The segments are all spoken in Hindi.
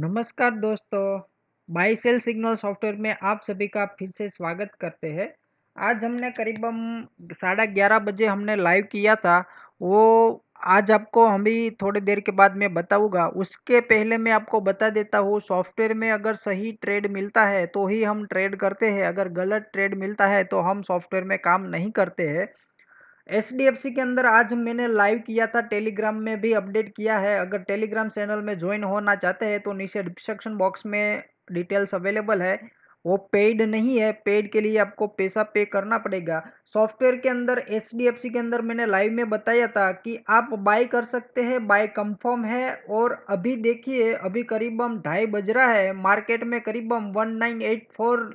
नमस्कार दोस्तों बाई सेल सिग्नल सॉफ्टवेयर में आप सभी का फिर से स्वागत करते हैं आज हमने करीबन साढ़े ग्यारह बजे हमने लाइव किया था वो आज आपको हम भी थोड़ी देर के बाद मैं बताऊंगा उसके पहले मैं आपको बता देता हूँ सॉफ्टवेयर में अगर सही ट्रेड मिलता है तो ही हम ट्रेड करते हैं अगर गलत ट्रेड मिलता है तो हम सॉफ्टवेयर में काम नहीं करते हैं एच के अंदर आज मैंने लाइव किया था टेलीग्राम में भी अपडेट किया है अगर टेलीग्राम चैनल में ज्वाइन होना चाहते हैं तो नीचे डिस्क्रिप्शन बॉक्स में डिटेल्स अवेलेबल है वो पेड नहीं है पेड के लिए आपको पैसा पे करना पड़ेगा सॉफ्टवेयर के अंदर एच के अंदर मैंने लाइव में बताया था कि आप बाय कर सकते हैं बाय कंफर्म है और अभी देखिए अभी करीबम ढाई बज रहा है मार्केट में करीबम वन नाइन एट फोर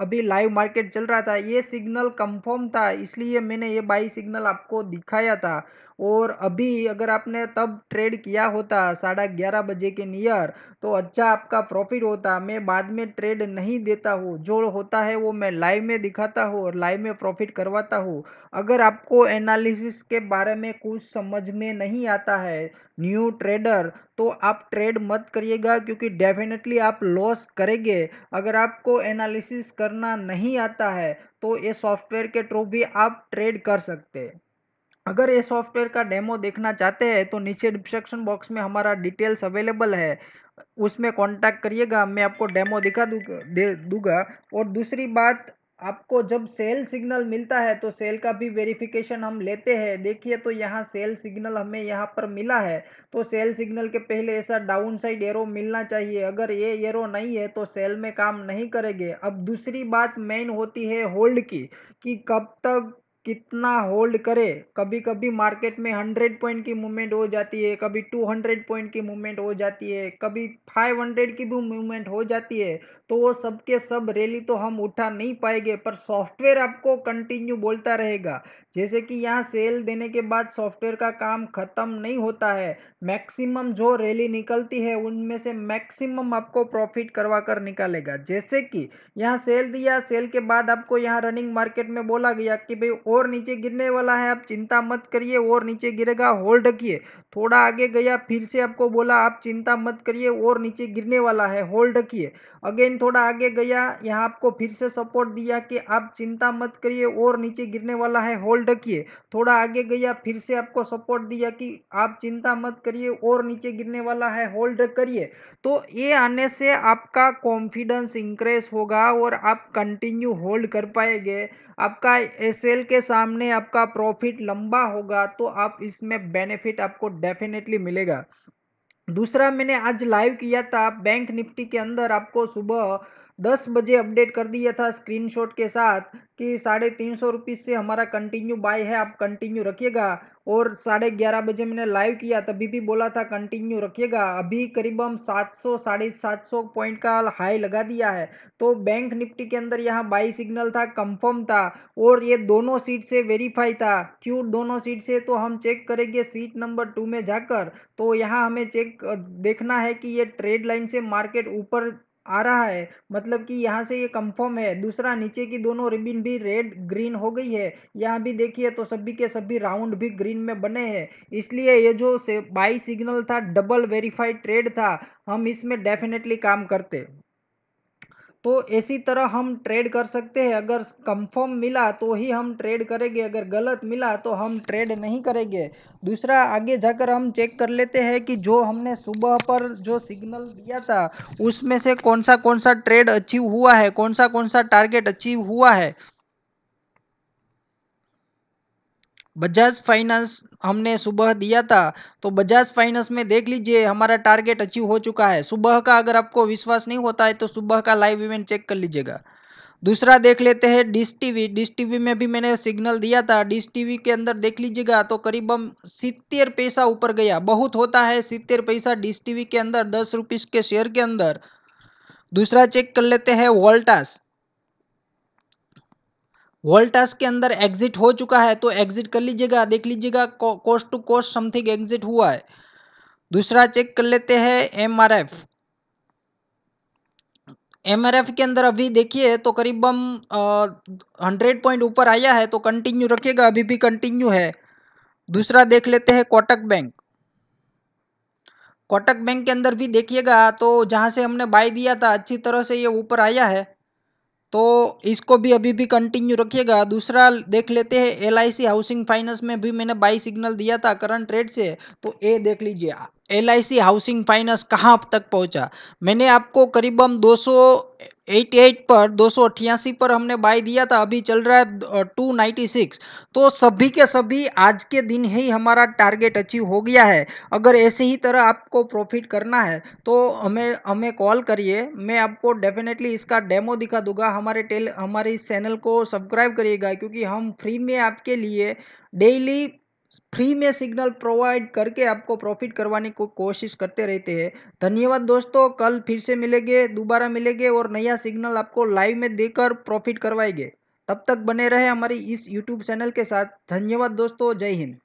अभी लाइव मार्केट चल रहा था ये सिग्नल कंफर्म था इसलिए मैंने ये बाई सिग्नल आपको दिखाया था और अभी अगर आपने तब ट्रेड किया होता साढ़ा ग्यारह बजे के नियर तो अच्छा आपका प्रॉफिट होता मैं बाद में ट्रेड नहीं देता हूँ जो होता है वो मैं लाइव में दिखाता हूँ और लाइव में प्रॉफिट करवाता हूँ अगर आपको एनालिसिस के बारे में कुछ समझ में नहीं आता है न्यू ट्रेडर तो आप ट्रेड मत करिएगा क्योंकि डेफिनेटली आप लॉस करेंगे अगर आपको एनालिसिस करना नहीं आता है तो ये सॉफ्टवेयर के थ्रू भी आप ट्रेड कर सकते हैं अगर ये सॉफ्टवेयर का डेमो देखना चाहते हैं तो नीचे डिस्क्रिप्शन बॉक्स में हमारा डिटेल्स अवेलेबल है उसमें कांटेक्ट करिएगा मैं आपको डेमो दिखा दू दे दूंगा और दूसरी बात आपको जब सेल सिग्नल मिलता है तो सेल का भी वेरिफिकेशन हम लेते हैं देखिए तो यहाँ सेल सिग्नल हमें यहाँ पर मिला है तो सेल सिग्नल के पहले ऐसा डाउन साइड एरो मिलना चाहिए अगर ये एरो नहीं है तो सेल में काम नहीं करेंगे अब दूसरी बात मेन होती है होल्ड की कि कब तक कितना होल्ड करे कभी कभी मार्केट में हंड्रेड पॉइंट की मूवमेंट हो जाती है कभी टू हंड्रेड पॉइंट की मूवमेंट हो जाती है कभी फाइव हंड्रेड की भी मूवमेंट हो जाती है तो वो सब के सब रैली तो हम उठा नहीं पाएंगे पर सॉफ्टवेयर आपको कंटिन्यू बोलता रहेगा जैसे कि यहाँ सेल देने के बाद सॉफ्टवेयर का काम खत्म नहीं होता है मैक्सिमम जो रैली निकलती है उनमें से मैक्सिमम आपको प्रॉफिट करवा कर निकालेगा जैसे कि यहाँ सेल दिया सेल के बाद आपको यहाँ रनिंग मार्केट में बोला गया कि भाई और नीचे गिरने वाला है आप चिंता मत करिए और नीचे गिरेगा होल्ड रखिए थोड़ा आगे गया फिर से आपको बोला आप चिंता मत करिए और नीचे गिरने वाला है होल्ड रखिए अगेन थोड़ा आगे गया यहाँ आपको फिर से सपोर्ट दिया कि आप चिंता मत करिए और नीचे गिरने वाला है होल्ड रखिए थोड़ा आगे गया फिर से आपको सपोर्ट दिया कि आप चिंता मत करिए और नीचे गिरने वाला है होल्ड करिए तो ये आने से आपका कॉन्फिडेंस इंक्रेज होगा और आप कंटिन्यू होल्ड कर पाएंगे आपका एस के सामने आपका प्रॉफिट लंबा होगा तो आप इसमें बेनिफिट आपको डेफिनेटली मिलेगा दूसरा मैंने आज लाइव किया था बैंक निफ्टी के अंदर आपको सुबह दस बजे अपडेट कर दिया था स्क्रीनशॉट के साथ कि साढ़े तीन सौ रुपीज़ से हमारा कंटिन्यू बाय है आप कंटिन्यू रखिएगा और साढ़े ग्यारह बजे मैंने लाइव किया तभी भी बोला था कंटिन्यू रखिएगा अभी हम सात सौ साढ़े सात सौ पॉइंट का हाई लगा दिया है तो बैंक निफ्टी के अंदर यहाँ बाई सिग्नल था कंफर्म था और ये दोनों सीट से वेरीफाई था क्यों दोनों सीट से तो हम चेक करेंगे सीट नंबर टू में जाकर तो यहाँ हमें चेक देखना है कि ये ट्रेड लाइन से मार्केट ऊपर आ रहा है मतलब कि यहाँ से ये कंफर्म है दूसरा नीचे की दोनों रिबिन भी रेड ग्रीन हो गई है यहाँ भी देखिए तो सभी के सभी राउंड भी ग्रीन में बने हैं इसलिए ये जो बाई सिग्नल था डबल वेरीफाइड ट्रेड था हम इसमें डेफिनेटली काम करते तो इसी तरह हम ट्रेड कर सकते हैं अगर कंफर्म मिला तो ही हम ट्रेड करेंगे अगर गलत मिला तो हम ट्रेड नहीं करेंगे दूसरा आगे जाकर हम चेक कर लेते हैं कि जो हमने सुबह पर जो सिग्नल दिया था उसमें से कौन सा कौन सा ट्रेड अचीव हुआ है कौन सा कौन सा टारगेट अचीव हुआ है बजाज फाइनेंस हमने सुबह दिया था तो बजाज फाइनेंस में देख लीजिए हमारा टारगेट अचीव हो चुका है सुबह का अगर आपको विश्वास नहीं होता है तो सुबह का लाइव इवेंट चेक कर लीजिएगा दूसरा देख लेते हैं डिश टीवी डिश टीवी में भी मैंने सिग्नल दिया था डिश टीवी के अंदर देख लीजिएगा तो करीबन सितर पैसा ऊपर गया बहुत होता है सितर पैसा डिश टीवी के अंदर दस रुपीज़ के शेयर के अंदर दूसरा चेक कर लेते हैं वोल्टास वोल्टास के अंदर एग्जिट हो चुका है तो एग्जिट कर लीजिएगा देख लीजिएगा coast to coast something exit हुआ है दूसरा चेक कर लेते हैं एमआरएफ एमआरएफ के अंदर अभी देखिए तो हम हंड्रेड पॉइंट ऊपर आया है तो कंटिन्यू रखेगा अभी भी कंटिन्यू है दूसरा देख लेते हैं कोटक बैंक कोटक बैंक के अंदर भी देखिएगा तो जहां से हमने बाय दिया था अच्छी तरह से ये ऊपर आया है तो इसको भी अभी भी कंटिन्यू रखिएगा दूसरा देख लेते हैं एल हाउसिंग फाइनेंस में भी मैंने बाई सिग्नल दिया था करंट रेट से तो ए देख लीजिए एल हाउसिंग फाइनेंस कहाँ तक पहुँचा मैंने आपको करीबन 200 88 एट पर दो सौ अट्ठासी पर हमने बाय दिया था अभी चल रहा है टू नाइन्टी सिक्स तो सभी के सभी आज के दिन ही हमारा टारगेट अचीव हो गया है अगर ऐसे ही तरह आपको प्रॉफिट करना है तो हमें हमें कॉल करिए मैं आपको डेफिनेटली इसका डेमो दिखा दूंगा हमारे टेल हमारे इस चैनल को सब्सक्राइब करिएगा क्योंकि हम फ्री में आपके लिए डेली फ्री में सिग्नल प्रोवाइड करके आपको प्रॉफिट करवाने को कोशिश करते रहते हैं धन्यवाद दोस्तों कल फिर से मिलेंगे दोबारा मिलेंगे और नया सिग्नल आपको लाइव में देकर प्रॉफिट करवाएंगे तब तक बने रहे हमारी इस यूट्यूब चैनल के साथ धन्यवाद दोस्तों जय हिंद